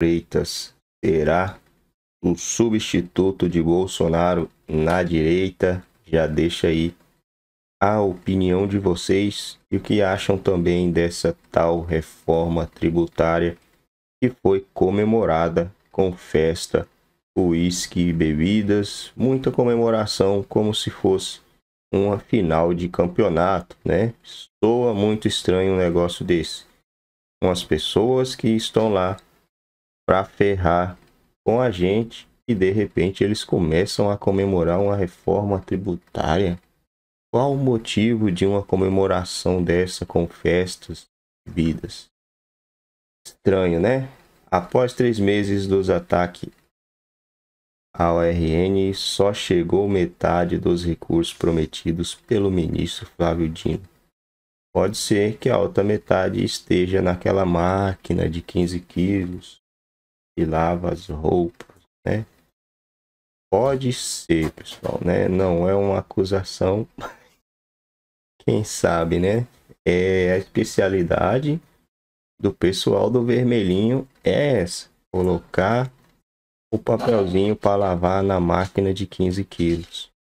Freitas será um substituto de Bolsonaro na direita. Já deixa aí a opinião de vocês e o que acham também dessa tal reforma tributária que foi comemorada com festa, uísque e bebidas, muita comemoração como se fosse uma final de campeonato, né? Soa muito estranho um negócio desse. Com as pessoas que estão lá para ferrar com a gente e de repente eles começam a comemorar uma reforma tributária. Qual o motivo de uma comemoração dessa com festas e bebidas? Estranho, né? Após três meses dos ataques a ORN só chegou metade dos recursos prometidos pelo ministro Flávio Dino. Pode ser que a outra metade esteja naquela máquina de 15 quilos e lava as roupas, né? Pode ser, pessoal, né? Não é uma acusação. Quem sabe, né? É a especialidade do pessoal do vermelhinho é essa, colocar o papelzinho para lavar na máquina de 15 quilos.